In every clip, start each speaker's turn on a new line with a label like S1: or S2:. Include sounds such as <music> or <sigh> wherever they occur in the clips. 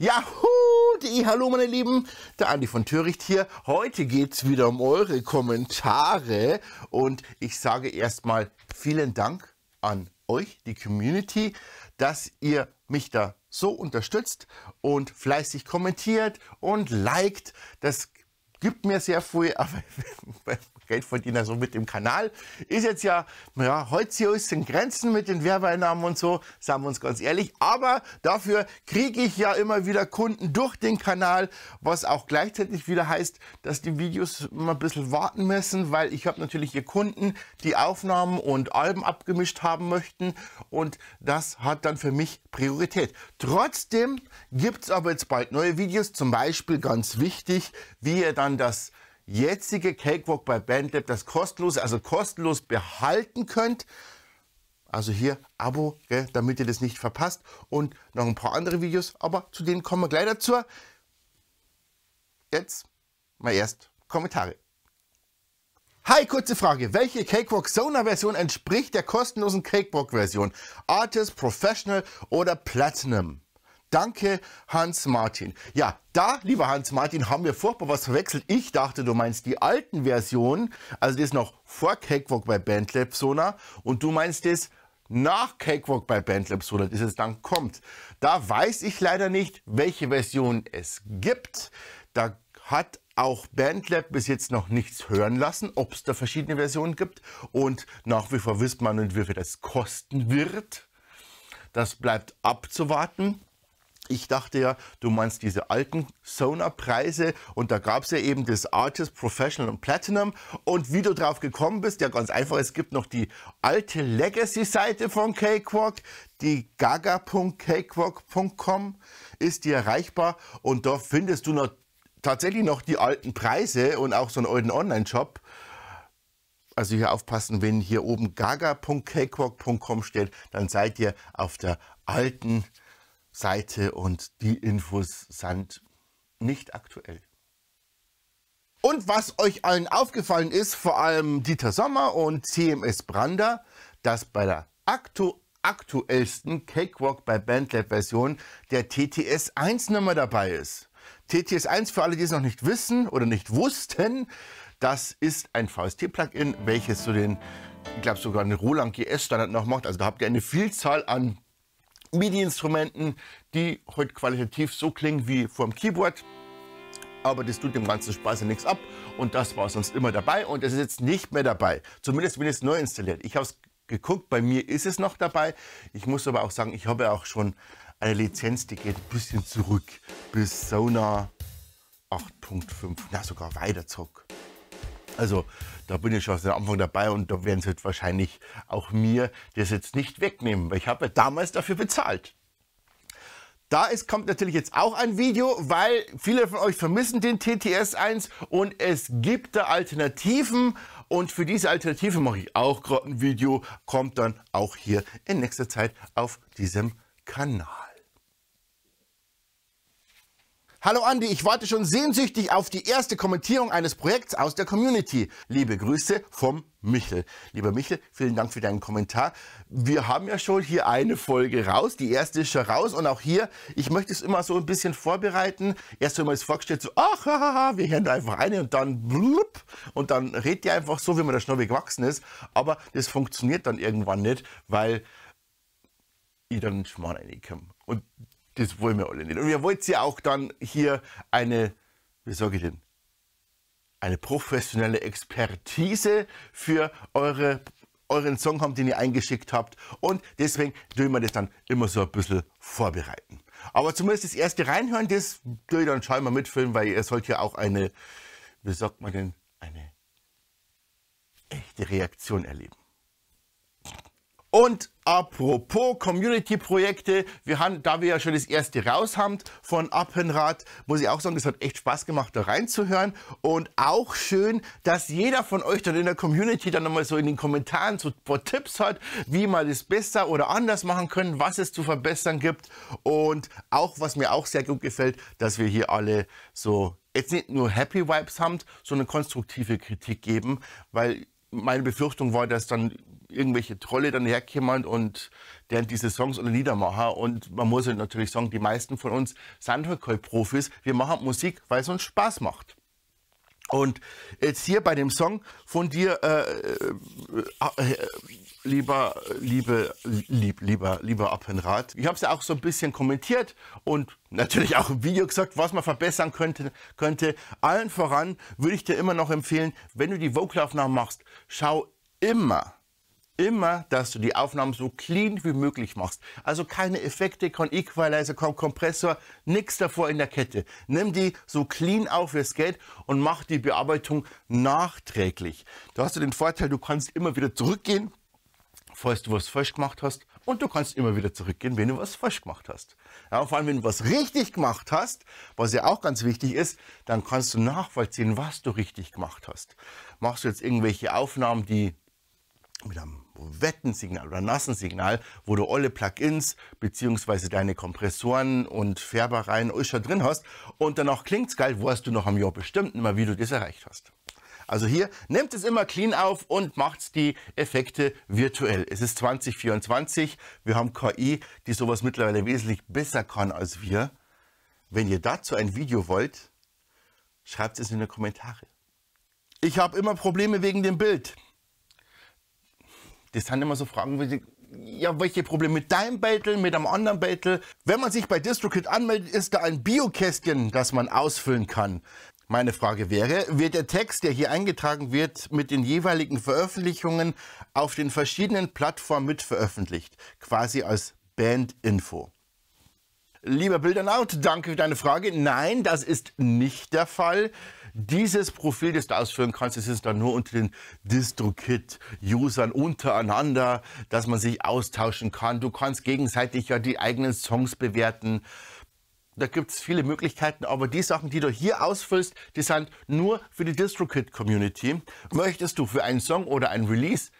S1: Yahoo! Hallo meine Lieben, der Andi von Töricht hier. Heute geht es wieder um eure Kommentare und ich sage erstmal vielen Dank an euch, die Community, dass ihr mich da so unterstützt und fleißig kommentiert und liked. Das gibt mir sehr viel, <laughs> aber Geld verdienen so mit dem Kanal. Ist jetzt ja, ja, heute hier den Grenzen mit den Werbeeinnahmen und so, sagen wir uns ganz ehrlich. Aber dafür kriege ich ja immer wieder Kunden durch den Kanal, was auch gleichzeitig wieder heißt, dass die Videos immer ein bisschen warten müssen, weil ich habe natürlich hier Kunden, die Aufnahmen und Alben abgemischt haben möchten und das hat dann für mich Priorität. Trotzdem gibt es aber jetzt bald neue Videos, zum Beispiel ganz wichtig, wie ihr dann dann das jetzige Cakewalk bei Bandlab, das kostenlos, also kostenlos behalten könnt. Also hier Abo, gell, damit ihr das nicht verpasst. Und noch ein paar andere Videos, aber zu denen kommen wir gleich dazu. Jetzt mal erst Kommentare. Hi, kurze Frage. Welche Cakewalk Sona Version entspricht der kostenlosen Cakewalk Version? Artist, Professional oder Platinum? Danke, Hans-Martin. Ja, da, lieber Hans-Martin, haben wir furchtbar was verwechselt. Ich dachte, du meinst die alten Versionen, also das noch vor Cakewalk bei Bandlab Sona und du meinst das nach Cakewalk bei Bandlab Sona, das es dann kommt. Da weiß ich leider nicht, welche Version es gibt. Da hat auch Bandlab bis jetzt noch nichts hören lassen, ob es da verschiedene Versionen gibt. Und nach wie vor wisst man nicht, wie viel das kosten wird. Das bleibt abzuwarten. Ich dachte ja, du meinst diese alten Sona-Preise und da gab es ja eben das Artist, Professional und Platinum. Und wie du drauf gekommen bist, ja ganz einfach, es gibt noch die alte Legacy-Seite von Cakewalk, die gaga.cakewalk.com ist dir erreichbar und dort findest du noch tatsächlich noch die alten Preise und auch so einen alten Online-Shop. Also hier aufpassen, wenn hier oben gaga.cakewalk.com steht, dann seid ihr auf der alten Seite Seite und die Infos sind nicht aktuell. Und was euch allen aufgefallen ist, vor allem Dieter Sommer und CMS Brander, dass bei der aktu aktuellsten Cakewalk bei Bandlab-Version der TTS 1 Nummer dabei ist. TTS 1, für alle, die es noch nicht wissen oder nicht wussten, das ist ein VST-Plugin, welches so den, ich glaube sogar eine Roland GS-Standard noch macht. Also da habt ihr eine Vielzahl an MIDI-Instrumenten, die heute qualitativ so klingen wie vor Keyboard. Aber das tut dem ganzen Spaß ja nichts ab. Und das war sonst immer dabei. Und es ist jetzt nicht mehr dabei. Zumindest wenn es neu installiert. Ich habe es geguckt, bei mir ist es noch dabei. Ich muss aber auch sagen, ich habe ja auch schon eine Lizenz, die geht ein bisschen zurück bis Sonar 8.5, na sogar weiter zurück. Also da bin ich schon am Anfang dabei und da werden sie jetzt wahrscheinlich auch mir das jetzt nicht wegnehmen, weil ich habe ja damals dafür bezahlt. Da ist, kommt natürlich jetzt auch ein Video, weil viele von euch vermissen den TTS 1 und es gibt da Alternativen und für diese Alternative mache ich auch gerade ein Video, kommt dann auch hier in nächster Zeit auf diesem Kanal. Hallo Andi, ich warte schon sehnsüchtig auf die erste Kommentierung eines Projekts aus der Community. Liebe Grüße vom Michel. Lieber Michel, vielen Dank für deinen Kommentar. Wir haben ja schon hier eine Folge raus. Die erste ist schon raus. Und auch hier, ich möchte es immer so ein bisschen vorbereiten. Erst wenn man es vorgestellt, so, ach, hahaha, wir hören da einfach eine und dann blub. Und dann redet ihr einfach so, wie man der Schnurr gewachsen ist. Aber das funktioniert dann irgendwann nicht, weil ihr dann Schmarrn reinkommt. Und das wollen wir alle nicht. Und ihr wollt ja auch dann hier eine, wie sage ich denn, eine professionelle Expertise für eure, euren Song haben, den ihr eingeschickt habt. Und deswegen tun wir das dann immer so ein bisschen vorbereiten. Aber zumindest das erste reinhören, das tue ich dann scheinbar mitfilmen, weil ihr sollt ja auch eine, wie sagt man denn, eine echte Reaktion erleben. Und apropos Community-Projekte, wir haben, da wir ja schon das erste raus haben von Appenrad, muss ich auch sagen, es hat echt Spaß gemacht, da reinzuhören. Und auch schön, dass jeder von euch dann in der Community dann nochmal so in den Kommentaren so ein paar Tipps hat, wie man das besser oder anders machen können, was es zu verbessern gibt. Und auch, was mir auch sehr gut gefällt, dass wir hier alle so jetzt nicht nur Happy Vibes haben, sondern konstruktive Kritik geben, weil meine Befürchtung war, dass dann irgendwelche Trolle dann herkommen und deren diese Songs oder Lieder machen. Und man muss halt natürlich sagen, die meisten von uns sind halt keine Profis. Wir machen Musik, weil es uns Spaß macht. Und jetzt hier bei dem Song von dir, äh, äh, ah, äh, lieber, liebe, lieb, lieber, lieber Appenrad, ich habe es ja auch so ein bisschen kommentiert und natürlich auch im Video gesagt, was man verbessern könnte. könnte. Allen voran würde ich dir immer noch empfehlen, wenn du die Vocalaufnahmen machst, schau immer immer, dass du die Aufnahmen so clean wie möglich machst. Also keine Effekte, kein Equalizer, kein Kompressor, nichts davor in der Kette. Nimm die so clean auf, wie es geht und mach die Bearbeitung nachträglich. Da hast du den Vorteil, du kannst immer wieder zurückgehen, falls du was falsch gemacht hast und du kannst immer wieder zurückgehen, wenn du was falsch gemacht hast. Ja, vor allem, wenn du was richtig gemacht hast, was ja auch ganz wichtig ist, dann kannst du nachvollziehen, was du richtig gemacht hast. Machst du jetzt irgendwelche Aufnahmen, die mit einem Wettensignal oder Nassensignal, wo du alle Plugins bzw. deine Kompressoren und Färbereien alles schon drin hast und dann auch klingt's geil, wo hast du noch am Jahr bestimmt immer, wie du das erreicht hast. Also hier, nehmt es immer clean auf und macht die Effekte virtuell. Es ist 2024, wir haben KI, die sowas mittlerweile wesentlich besser kann als wir. Wenn ihr dazu ein Video wollt, schreibt es in die Kommentare. Ich habe immer Probleme wegen dem Bild. Das sind immer so Fragen, wo ich, ja, welche Probleme mit deinem Beutel, mit einem anderen Beutel? Wenn man sich bei DistroKit anmeldet, ist da ein Biokästchen, das man ausfüllen kann. Meine Frage wäre, wird der Text, der hier eingetragen wird, mit den jeweiligen Veröffentlichungen auf den verschiedenen Plattformen mitveröffentlicht? Quasi als Bandinfo. Lieber Bildernaut, danke für deine Frage. Nein, das ist nicht der Fall dieses Profil, das du ausführen kannst, das ist dann nur unter den DistroKid-Usern untereinander, dass man sich austauschen kann. Du kannst gegenseitig ja die eigenen Songs bewerten. Da gibt es viele Möglichkeiten, aber die Sachen, die du hier ausfüllst, die sind nur für die DistroKid-Community. Möchtest du für einen Song oder ein Release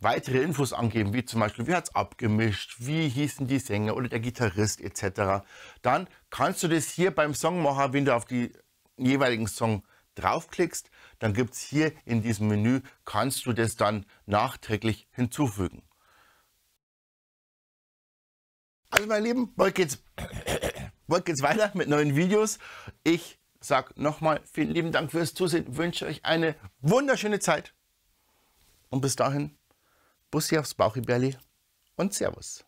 S1: weitere Infos angeben, wie zum Beispiel, wie hat es abgemischt, wie hießen die Sänger oder der Gitarrist etc., dann kannst du das hier beim Songmacher, wenn du auf die jeweiligen Song draufklickst, dann gibt es hier in diesem Menü, kannst du das dann nachträglich hinzufügen. Also meine Lieben, bald geht's, <coughs> bald geht's weiter mit neuen Videos. Ich sage nochmal vielen lieben Dank fürs Zusehen, wünsche euch eine wunderschöne Zeit. Und bis dahin, Bussi aufs Bauchi Berli und Servus.